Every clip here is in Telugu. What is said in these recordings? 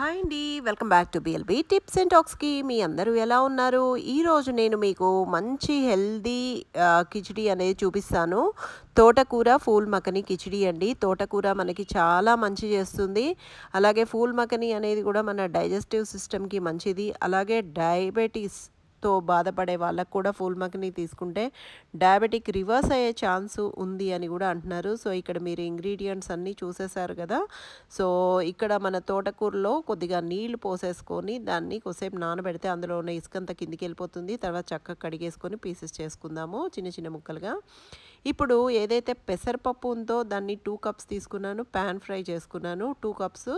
హాయ్ అండి welcome back to BLB tips and టాక్స్కి మీ అందరూ ఎలా ఉన్నారు ఈరోజు నేను మీకు మంచి హెల్దీ కిచిడి అనేది చూపిస్తాను తోటకూర ఫూల్ మకని కిచిడి అండి తోటకూర మనకి చాలా మంచి చేస్తుంది అలాగే ఫూల్ మకని అనేది కూడా మన డైజెస్టివ్ సిస్టమ్కి మంచిది అలాగే డయాబెటీస్ తో బాధపడే వాళ్ళకు కూడా ఫూల్మక్ని తీసుకుంటే డయాబెటిక్ రివర్స్ అయ్యే ఛాన్స్ ఉంది అని కూడా అంటున్నారు సో ఇక్కడ మీరు ఇంగ్రీడియంట్స్ అన్నీ చూసేశారు కదా సో ఇక్కడ మన తోటకూరలో కొద్దిగా నీళ్లు పోసేసుకొని దాన్ని కొద్దిసేపు నానబెడితే అందులో ఉన్న ఇసుకంతా కిందికి వెళ్ళిపోతుంది తర్వాత చక్కగా కడిగేసుకొని పీసెస్ చేసుకుందాము చిన్న చిన్న ముక్కలుగా ఇప్పుడు ఏదైతే పెసరపప్పు ఉందో దాన్ని టూ కప్స్ తీసుకున్నాను ప్యాన్ ఫ్రై చేసుకున్నాను టూ కప్స్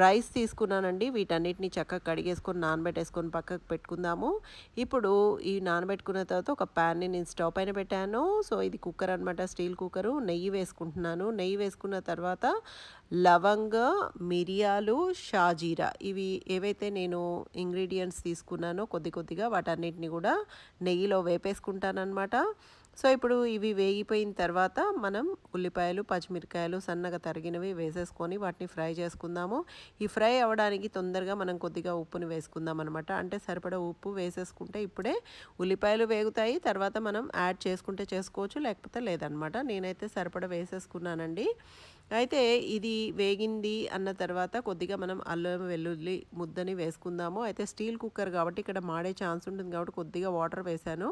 రైస్ తీసుకున్నానండి వీటన్నిటిని చక్కగా కడిగేసుకొని నానబెట్టేసుకొని పక్కకు పెట్టుకుందాము ఇప్పుడు ఈ నానబెట్టుకున్న తర్వాత ఒక ప్యాన్ని నేను స్టవ్ పైన పెట్టాను సో ఇది కుక్కర్ అనమాట స్టీల్ కుక్కరు నెయ్యి వేసుకుంటున్నాను నెయ్యి వేసుకున్న తర్వాత లవంగ మిరియాలు షాజీరా ఇవి ఏవైతే నేను ఇంగ్రీడియంట్స్ తీసుకున్నానో కొద్ది కొద్దిగా వాటన్నిటిని కూడా నెయ్యిలో వేపేసుకుంటానమాట సో ఇప్పుడు ఇవి వేగిపోయిన తర్వాత మనం ఉల్లిపాయలు పచ్చిమిరకాయలు సన్నగా తరిగినవి వేసేసుకొని వాటిని ఫ్రై చేసుకుందాము ఈ ఫ్రై అవ్వడానికి తొందరగా మనం కొద్దిగా ఉప్పుని వేసుకుందాం అనమాట అంటే సరిపడ ఉప్పు వేసేసుకుంటే ఇప్పుడే ఉల్లిపాయలు వేగుతాయి తర్వాత మనం యాడ్ చేసుకుంటే చేసుకోవచ్చు లేకపోతే లేదనమాట నేనైతే సరిపడ వేసేసుకున్నానండి అయితే ఇది వేగింది అన్న తర్వాత కొద్దిగా మనం అల్లం వెల్లుల్లి ముద్దని వేసుకుందాము అయితే స్టీల్ కుక్కర్ కాబట్టి ఇక్కడ మాడే ఛాన్స్ ఉంటుంది కాబట్టి కొద్దిగా వాటర్ వేసాను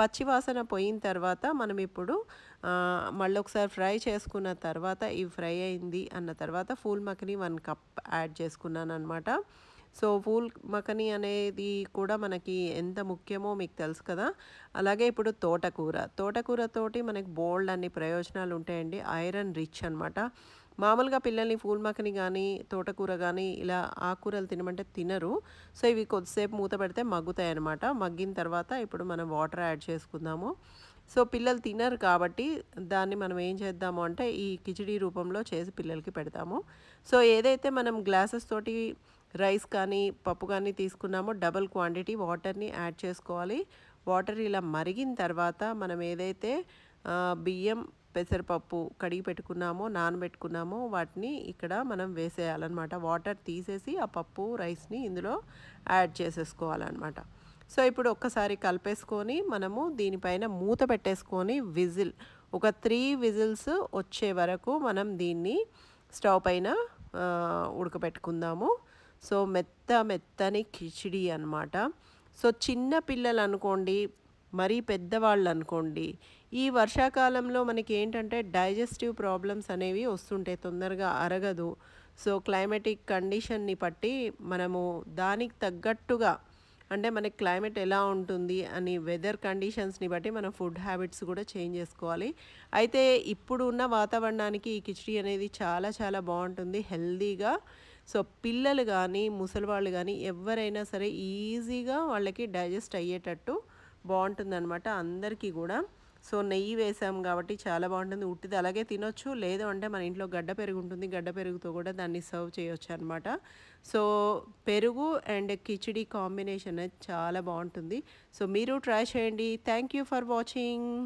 పచ్చివాసన పోయిన తర్వాత మనం ఇప్పుడు మళ్ళీ ఒకసారి ఫ్రై చేసుకున్న తర్వాత ఇవి ఫ్రై అయింది అన్న తర్వాత ఫూల్ మక్ని వన్ కప్ యాడ్ చేసుకున్నాను అనమాట సో ఫూల్ మకని అనేది కూడా మనకి ఎంత ముఖ్యమో మీకు తెలుసు కదా అలాగే ఇప్పుడు తోటకూర తోటకూరతోటి మనకి బోల్డ్ అన్ని ప్రయోజనాలు ఉంటాయండి ఐరన్ రిచ్ అనమాట మామూలుగా పిల్లల్ని ఫూల్ మకని కానీ తోటకూర కానీ ఇలా ఆకుకూరలు తినమంటే తినరు సో ఇవి కొద్దిసేపు మూత పెడితే మగ్గుతాయి అనమాట మగ్గిన తర్వాత ఇప్పుడు మనం వాటర్ యాడ్ చేసుకుందాము సో పిల్లలు తినరు కాబట్టి దాన్ని మనం ఏం చేద్దాము అంటే ఈ కిచిడి రూపంలో చేసి పిల్లలకి పెడతాము సో ఏదైతే మనం గ్లాసెస్ తోటి రైస్ కానీ పప్పు కానీ తీసుకున్నామో డబల్ క్వాంటిటీ వాటర్ని యాడ్ చేసుకోవాలి వాటర్ ఇలా మరిగిన తర్వాత మనం ఏదైతే బియ్యం పెసరపప్పు కడిగి పెట్టుకున్నామో నానబెట్టుకున్నామో వాటిని ఇక్కడ మనం వేసేయాలన్నమాట వాటర్ తీసేసి ఆ పప్పు రైస్ని ఇందులో యాడ్ చేసేసుకోవాలన్నమాట సో ఇప్పుడు ఒక్కసారి కలిపేసుకొని మనము దీనిపైన మూత పెట్టేసుకొని విజిల్ ఒక త్రీ విజిల్స్ వచ్చే వరకు మనం దీన్ని స్టవ్ పైన ఉడకబెట్టుకుందాము సో మెత్త మెత్తని కిచిడి అనమాట సో చిన్న పిల్లలు అనుకోండి మరీ పెద్దవాళ్ళు అనుకోండి ఈ వర్షాకాలంలో మనకి ఏంటంటే డైజెస్టివ్ ప్రాబ్లమ్స్ అనేవి వస్తుంటాయి తొందరగా అరగదు సో క్లైమేటిక్ కండిషన్ని బట్టి మనము దానికి తగ్గట్టుగా అంటే మనకి క్లైమేట్ ఎలా ఉంటుంది అని వెదర్ కండిషన్స్ని బట్టి మనం ఫుడ్ హ్యాబిట్స్ కూడా చేంజ్ చేసుకోవాలి అయితే ఇప్పుడు ఉన్న వాతావరణానికి ఈ కిచడీ అనేది చాలా చాలా బాగుంటుంది హెల్దీగా సో పిల్లలు కానీ ముసలివాళ్ళు కానీ ఎవరైనా సరే ఈజీగా వాళ్ళకి డైజెస్ట్ అయ్యేటట్టు బాగుంటుందన్నమాట అందరికీ కూడా సో నెయ్యి వేసాం కాబట్టి చాలా బాగుంటుంది ఉట్టిది అలాగే తినొచ్చు లేదు అంటే మన ఇంట్లో గడ్డ పెరుగు ఉంటుంది గడ్డ పెరుగుతో కూడా దాన్ని సర్వ్ చేయొచ్చు అనమాట సో పెరుగు అండ్ కిచిడి కాంబినేషన్ చాలా బాగుంటుంది సో మీరు ట్రై చేయండి థ్యాంక్ ఫర్ వాచింగ్